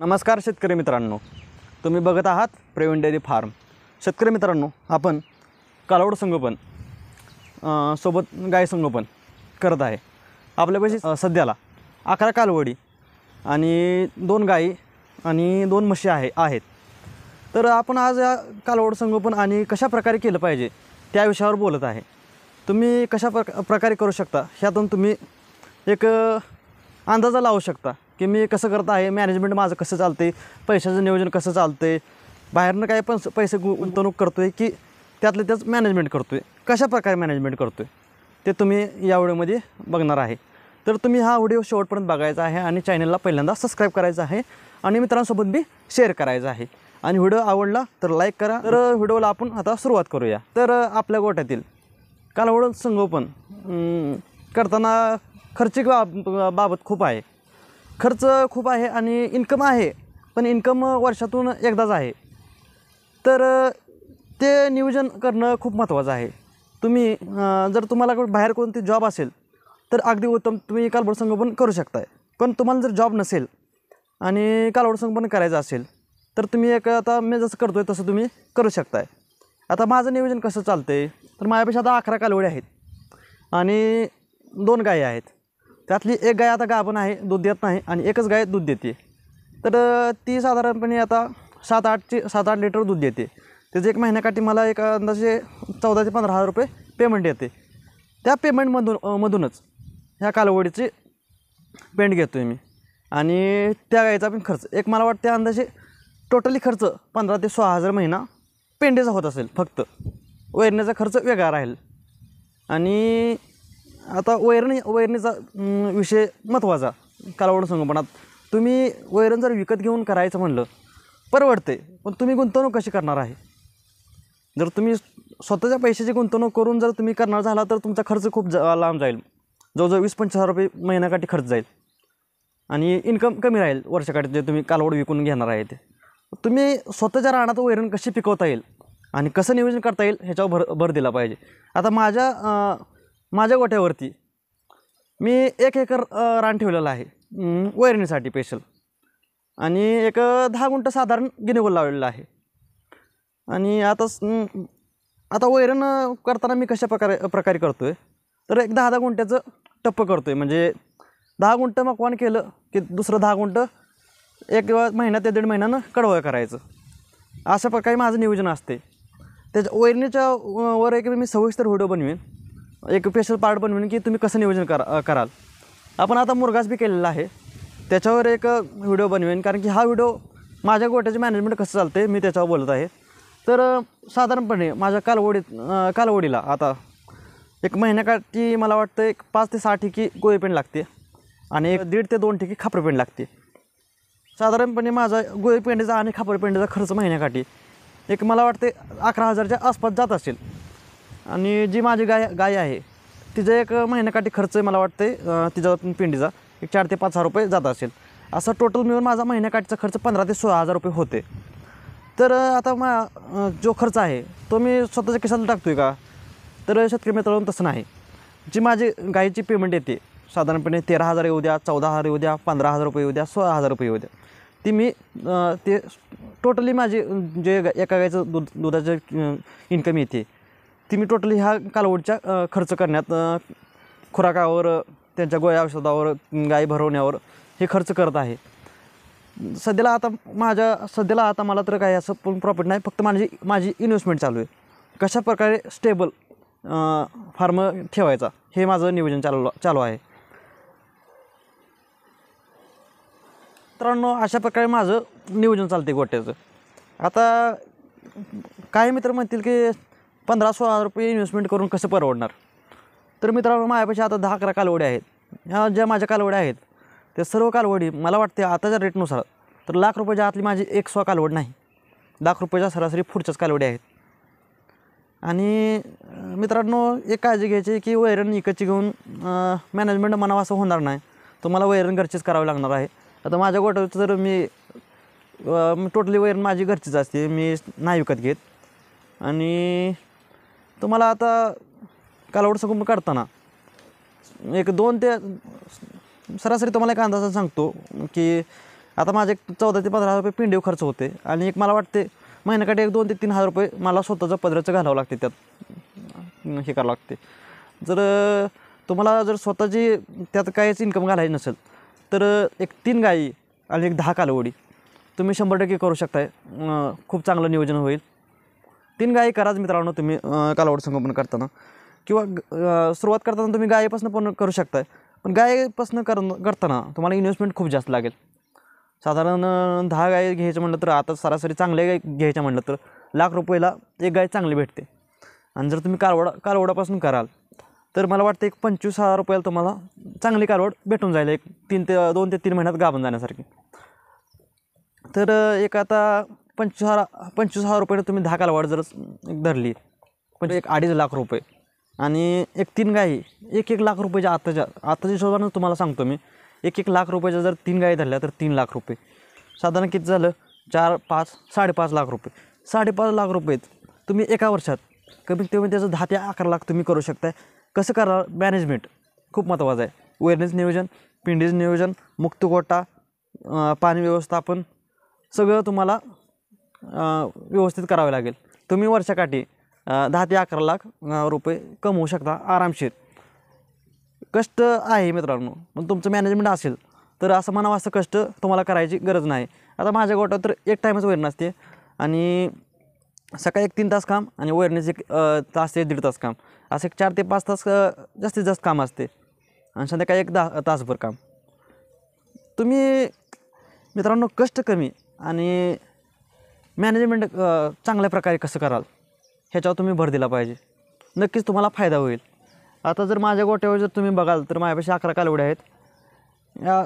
नमस्कार शेतकरी मित्रांनो तुम्ही बघत आहात प्रवीण डेअरी फार्म शेतकरी मित्रांनो आपण कालवड संगोपन सोबत गाय संगोपन करत आहे आपल्यापाशी सध्याला अकरा कालवडी आणि दोन गायी आणि दोन म्हशी आहे आहेत तर आपण आज या कालवड संगोपन आणि कशा प्रकारे केलं पाहिजे त्या विषयावर बोलत आहे तुम्ही कशा प्र प्रकारे करू शकता ह्यातून तुम्ही एक अंदाजा लावू शकता की मी कसं करत आहे मॅनेजमेंट माझं कसं चालते पैशाचं नियोजन कसं चालते बाहेरनं काय पण पैसे गुंतवणूक करतो आहे की त्यातल्या त्याच मॅनेजमेंट करतो आहे कशा प्रकारे मॅनेजमेंट करतो आहे ते तुम्ही या व्हिडिओमध्ये बघणार आहे तर तुम्ही हा व्हिडिओ शेवटपर्यंत बघायचा आहे आणि चॅनलला पहिल्यांदा सबस्क्राईब करायचा आहे आणि मित्रांसोबत बी शेअर करायचा आहे आणि व्हिडिओ आवडला तर लाईक करा तर व्हिडिओला आपण आता सुरुवात करूया तर आपल्या गोट्यातील कालवड संगोपन करताना खर्चिक बाब बाबत खूप आहे खर्च खूप आहे आणि इन्कम आहे पण इन्कम वर्षातून एकदाच आहे तर ते नियोजन करणं खूप महत्त्वाचं आहे तुम्ही जर तुम्हाला बाहेर कोणती जॉब असेल तर अगदी उत्तम तुम्ही कालवड संगोपन करू शकताय पण तुम्हाला जर जॉब नसेल आणि कालवड संगोपन करायचं असेल तर तुम्ही एक आता मी जसं करतो आहे तसं तुम्ही करू शकताय आता माझं नियोजन कसं चालतं आहे तर माझ्यापेक्षा आता अकरा कालवडे आहेत आणि दोन गायी आहेत त्यातली एक गाय आता गाभण आहे दूध देत नाही आणि एकच गाय दूध देते तर ती साधारणपणे आता सात आठची सात आठ लिटर दूध देते त्याचे एक महिन्याकाठी मला एक अंदाजे चौदा ते पंधरा हजार रुपये पेमेंट येते त्या पेमेंटमधून मधूनच ह्या कालवडीची पेंट घेतो आहे मी आणि त्या गायचा पण खर्च एक मला वाटतं अंदाजे टोटली खर्च पंधरा ते सोळा हजार महिना पेंडेचा होत असेल फक्त वैरण्याचा खर्च वेगळा राहील आणि आता वैरणी वैरणीचा विषय महत्त्वाचा कालावड संगोपनात तुम्ही वैरण जर विकत घेऊन करायचं म्हणलं परवडते पण तुम्ही गुंतवणूक कशी करणार आहे जर तुम्ही स्वतःच्या पैशाची गुंतवणूक करून जर तुम्ही करणार झाला तर तुमचा खर्च खूप जा लांब जाईल जवळजवळ वीस पंचवीस हजार रुपये महिन्याकाठी खर्च जाईल आणि इन्कम कमी राहील वर्षाकाठी जे तुम्ही कालवड विकून घेणार आहे ते तुम्ही स्वतःच्या राहण्यात वैरण कशी पिकवता येईल आणि कसं नियोजन करता येईल ह्याच्यावर भर भर दिला पाहिजे आता माझ्या माझ्या गोठ्यावरती मी एक एकर रान ठेवलेलं आहे वैरणीसाठी स्पेशल आणि एक दहा गुंट साधारण गिनेगोल लावलेलं आहे आणि आता आता वैरण करताना मी कशा प्रकारे प्रकारे करतो आहे तर एक दहा दहा गुंठ्याचं टप्प करतो आहे म्हणजे दहा गुंठ मकवान केलं की दुसरं दहा गुंठ एक महिन्यात ते दीड महिन्यानं कडवं करायचं अशा प्रकारे माझं नियोजन असते त्याच्या वैरणीच्या वर एक मी सविस्तर व्हिडिओ बनवेन एक स्पेशल पार्ट बनवून की तुम्ही कसं नियोजन करा कराल आपण आता मुरगास बी केलेला आहे त्याच्यावर एक व्हिडिओ बनवेन कारण की हा व्हिडिओ माझ्या गोट्याचे मॅनेजमेंट कसं चालते मी त्याच्यावर बोलत आहे तर साधारणपणे माझ्या कालवडीत कालवडीला आता एक महिन्याकाठी मला वाटतं एक पाच ते सहा ठिकी गोळीपेंड लागते आणि एक दीड ते दोन ठिकी खापरपेंड लागते साधारणपणे माझा गोळेपेंडीचा आणि खापरपेंडीचा खर्च महिन्याकाठी एक मला वाटते अकरा हजारच्या आसपास जात असेल आणि जी माझी गाय गाय आहे तिचा एक महिन्याकाठी खर्च मला वाटते तिचा पिंडीचा एक चार ते पाच हजार रुपये जात असेल असं टोटल मिळून माझा महिन्याकाठीचा खर्च पंधरा ते सोळा हजार रुपये होते तर आता मा जो खर्च आहे तो मी स्वतःच्या किसाला टाकतो आहे का तर शेतकरी मित्रांनो तसं नाही जी माझी गायीची पेमेंट येते साधारणपणे तेरा हजार येऊ द्या चौदा हजार येऊ द्या पंधरा हजार रुपये येऊ द्या सोळा हजार रुपये येऊ द्या ती मी ते टोटली माझी जे एका गायचं दूध दुधाचं इन्कम येते ती मी टोटली ह्या कालवडच्या खर्च करण्यात खुराकावर त्यांच्या गोळ्या औषधावर गाई भरवण्यावर हे खर्च करत आहे सध्याला आता माझ्या सध्याला आता मला तर काही असं पण प्रॉफिट नाही फक्त माझी माझी इन्व्हेस्टमेंट चालू आहे कशा प्रकारे स्टेबल फार्म ठेवायचा हे माझं नियोजन चालू चालू आहे मित्रांनो अशा प्रकारे माझं नियोजन चालते गोट्याचं आता काही मित्र म्हणतील की पंधरा सोळा हजार रुपये इन्व्हेस्टमेंट करून कसं परवडणार तर मित्रांनो माझ्यापाशी आता दहा अकरा कालवड्या आहेत ह्या ज्या माझ्या कालवड्या आहेत त्या सर्व कालवडी मला वाटते आताच्या रेटनुसार तर लाख रुपयाच्या आतली माझी एक सो कालवड नाही लाख रुपयाच्या सरासरी पुढच्याच कालवड्या आहेत आणि मित्रांनो एक काळजी घ्यायची की वैरण इकडची घेऊन मॅनेजमेंट म्हणावं असं होणार नाही तर मला वैरण घरचीच करावी लागणार आहे आता माझ्या गोटाचं जर मी टोटली वैरण माझी घरचीच असते मी नाही विकत घेत आणि तुम्हाला आता कालवड सगळं काढताना एक दोन ते सरासरी तुम्हाला एक अंदाजा सांगतो की आता माझे एक चौदा ते पंधरा हजार रुपये पिंडीव खर्च होते आणि एक मला वाटते महिन्याकाठी एक दोन ते तीन हजार रुपये मला स्वतःचं पदराचं घालावं लागते त्यात हे करावं लागते जर तुम्हाला जर स्वतःची त्यात काहीच इन्कम घालायची नसेल तर एक तीन गाई आणि एक दहा कालवडी तुम्ही शंभर टक्के करू शकताय खूप चांगलं नियोजन होईल तीन गायी कराच मित्रांनो तुम्ही कालवड संगोपन करताना किंवा सुरुवात करताना तुम्ही गायीपासून पण करू शकताय पण गायीपासून कर करताना तुम्हाला इन्व्हेस्टमेंट खूप जास्त लागेल साधारण दहा गाय घ्यायचं म्हणलं तर आता सरासरी चांगले गाय घ्यायच्या म्हटलं तर लाख रुपयाला एक गाय चांगली भेटते आणि जर तुम्ही कालवडा कालवडापासून कराल तर मला वाटतं एक पंचवीस हजार रुपयाला तुम्हाला चांगली कालवड भेटून जाईल एक तीन ते दोन ते तीन महिन्यात गाबून जाण्यासारखी तर एक आता पंचवीस हजार पंचवीस हजार रुपये तुम्ही दहा कालवाड जर धरली म्हणजे एक अडीच लाख रुपये आणि एक तीन गायी एक एक लाख रुपयाच्या आत्ताच्या आत्ताच्या हिशोबानं तुम्हाला सांगतो मी एक एक लाख रुपयाच्या जर तीन गायी धरल्या तर तीन लाख रुपये साधारण किती झालं चार पाच साडेपाच लाख रुपये साडेपाच लाख रुपये तुम्ही एका वर्षात कमीत कमी त्याचं दहा ते अकरा लाख तुम्ही करू शकताय कसं करा मॅनेजमेंट खूप महत्त्वाचं आहे वेअरनेस नियोजन पिंडीज नियोजन मुक्तगोटा पाणी व्यवस्थापन सगळं तुम्हाला व्यवस्थित करावे लागेल तुम्ही वर्षाकाठी दहा ते अकरा लाख रुपये कमवू शकता आरामशीर कष्ट आहे मित्रांनो पण तुमचं मॅनेजमेंट असेल तर असं म्हणावं असं कष्ट तुम्हाला करायची गरज नाही आता माझ्या गोटात तर एक टाईमच वैरण असते आणि सकाळी एक तीन तास काम आणि वैरणीचे एक तास ते दीड तास काम असं एक चार ते पाच तास जास्तीत जास्त काम असते आणि संध्याकाळी एक दहा तासभर काम तुम्ही मित्रांनो कष्ट कमी आणि मॅनेजमेंट चांगल्या प्रकारे कसं कराल ह्याच्यावर तुम्ही भर दिला पाहिजे नक्कीच तुम्हाला फायदा होईल आता जर माझ्या गोट्यावर जर तुम्ही बघाल तर माझ्यापेक्षा अकरा कालवड्या आहेत या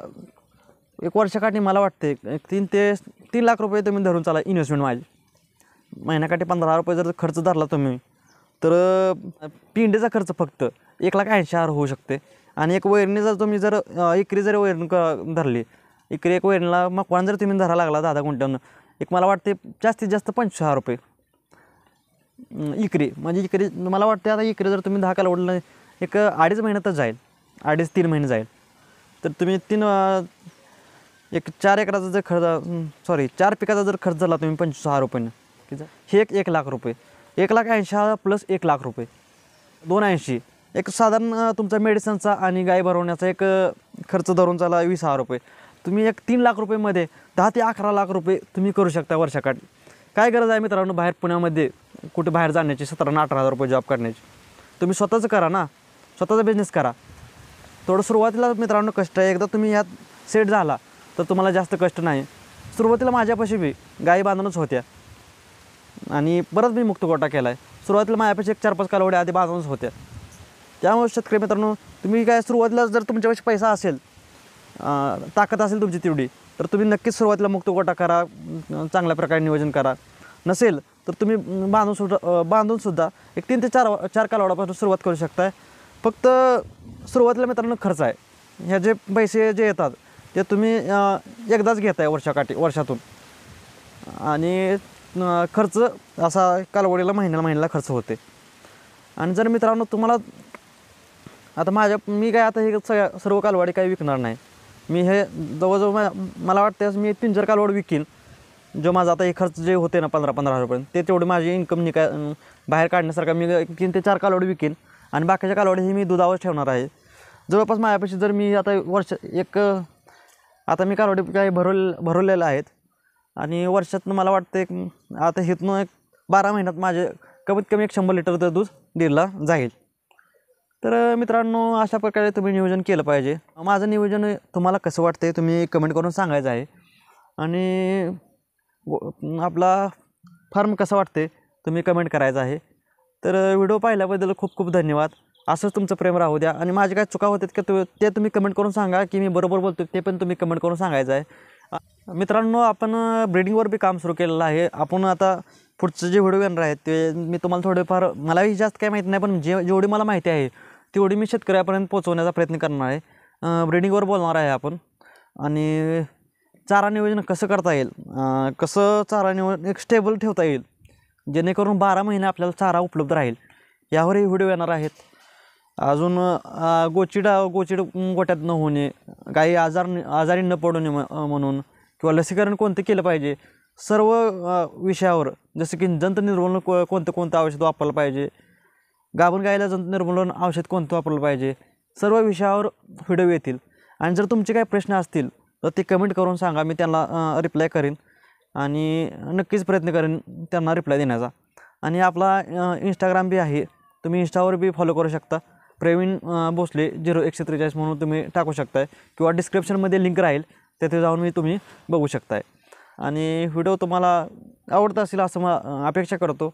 एक वर्षाकाठी मला वाटते तीन ते तीन लाख रुपये तुम्ही धरून चाला इन्व्हेस्टमेंट माझी महिन्याकाठी पंधरा रुपये जर खर्च धरला तुम्ही तर पिंडेचा खर्च फक्त एक लाख ऐंशी हजार होऊ शकते आणि एक वैरणी जर तुम्ही जर इकरी जर वैरण क धरली एकरी एक वैरणीला मकवान जर तुम्ही धरा लागला दहा गुंठ्यानं एक मला वाटते जास्तीत जास्त पंचवीस हजार रुपये इकरी म्हणजे इकरी मला वाटते आता इकरी जर तुम्ही दहा ओढलं एक अडीच महिन्यातच जाईल अडीच तीन महिने जाईल तर तुम्ही तीन एक चार एकराचा जर खर्च सॉरी चार पिकाचा जर खर्च झाला तुम्ही पंचवीस हजार रुपयेनं हे एक एक लाख रुपये एक लाख ऐंशी हजार प्लस एक लाख रुपये दोन ऐंशी एक साधारण तुमचा मेडिसिनचा आणि गाय भरवण्याचा एक खर्च धरून चाला वीस हजार रुपये तुम्ही एक तीन लाख रुपयेमध्ये दहा ते अकरा लाख रुपये तुम्ही करू शकता वर्षाकाठ काय गरज आहे मित्रांनो बाहेर पुण्यामध्ये कुठे बाहेर जाण्याची सतरा ना अठरा हजार रुपये जॉब करण्याची तुम्ही स्वतःच करा ना स्वतःचा बिझनेस करा थोडं सुरुवातीला मित्रांनो कष्ट आहे एकदा तुम्ही यात सेट झाला तर तुम्हाला जास्त कष्ट नाही सुरुवातीला माझ्यापाशी बी गाई बांधूनच होत्या आणि परत मी मुक्त केला आहे सुरुवातीला माझ्यापाशी एक चार पाच कालवड्या आधी बांधूनच होत्या त्यामुळे शेतकरी मित्रांनो तुम्ही काय सुरुवातीला जर तुमच्यापाशी पैसा असेल ताकद असेल तुमची तेवढी तर तुम्ही नक्कीच सुरुवातीला मुक्त गोटा करा चांगल्या प्रकारे नियोजन करा नसेल तर तुम्ही बांधून सुद्धा बांधूनसुद्धा एक तीन ते चार चार कालावडापासून सुरुवात करू शकताय फक्त सुरुवातीला मित्रांनो खर्च आहे ह्या जे पैसे जे येतात ते तुम्ही एकदाच घेताय वर्षाकाठी वर्षातून आणि खर्च असा कालवडीला महिन्याला महिन्याला खर्च होते आणि जर मित्रांनो तुम्हाला आता माझ्या मी काय आता हे सगळ्या सर्व कालवाडी काही विकणार नाही मी हे जवळजवळ मला वाटतं मी तीन चार कालवड विकीन जो माझा आता हे खर्च जे होते ना पंधरा पंधरा रुपये ते तेवढे माझी इन्कम निका बाहेर काढण्यासारखं मी तीन ते चार कालवड विकीन आणि बाकीच्या कालवड हे मी दुधावर ठेवणार आहे जवळपास माझ्यापाशी जर मी आता वर्ष एक आता मी कालवडी काही भरवले भरवलेलं आहेत आणि वर्षातनं मला वाटतं एक आता हेतनं एक बारा महिन्यात माझे कमीत कमी एक शंभर लिटर तर दूध दिला जाईल तर मित्रांनो अशा प्रकारे तुम्ही नियोजन केलं पाहिजे माझं नियोजन तुम्हाला कसं वाटतं तुम्ही कमेंट करून सांगायचं आहे आणि आपला फार्म कसं वाटते तुम्ही कमेंट करायचं आहे तर व्हिडिओ पाहिल्याबद्दल खूप खूप धन्यवाद असंच तुमचं प्रेम राहू द्या आणि माझे काय चुका होतात की तु ते तुम्ही कमेंट करून सांगा की मी बरोबर बोलतो ते पण तुम्ही कमेंट करून सांगायचं आहे मित्रांनो आपण ब्रीडिंगवर बी काम सुरू केलेलं आहे आपण आता पुढचे जे व्हिडिओ येणार आहेत ते मी तुम्हाला थोडेफार मलाही जास्त काही माहिती नाही पण जे जेवढी मला माहिती आहे तेवढी मी शेतकऱ्यापर्यंत पोहोचवण्याचा प्रयत्न करणार आहे ब्रिडिंगवर बोलणार आहे आपण आणि चारा नियोजन कसं करता येईल कसं चारा नियोजन एक स्टेबल ठेवता येईल जेणेकरून बारा महिने आपल्याला चारा उपलब्ध राहील यावरही व्हिडिओ येणार आहेत अजून गोचिडा गोचिड गोट्यात न होणे काही आजार आजारी न पडू नये म्हणून किंवा लसीकरण कोणतं केलं पाहिजे सर्व विषयावर जसं की जंत निर्मूलन कोणतं कोणतं औषध वापरलं पाहिजे गाभण गायला जंतू निर्मूलन औषध कोणतं वापरलं पाहिजे सर्व विषयावर व्हिडिओ येतील आणि जर तुमचे काही प्रश्न असतील तर ते कमेंट करून सांगा मी त्यांना रिप्लाय करेन आणि नक्कीच प्रयत्न करेन त्यांना रिप्लाय देण्याचा आणि आपला इंस्टाग्राम बी आहे तुम्ही इंस्टावर बी फॉलो करू शकता प्रवीण भोसले झिरो एकशे त्रेचाळीस म्हणून तुम्ही टाकू शकताय किंवा डिस्क्रिप्शनमध्ये लिंक राहील तेथे जाऊन मी तुम्ही बघू शकताय आणि व्हिडिओ तुम्हाला आवडता असेल असं मग अपेक्षा करतो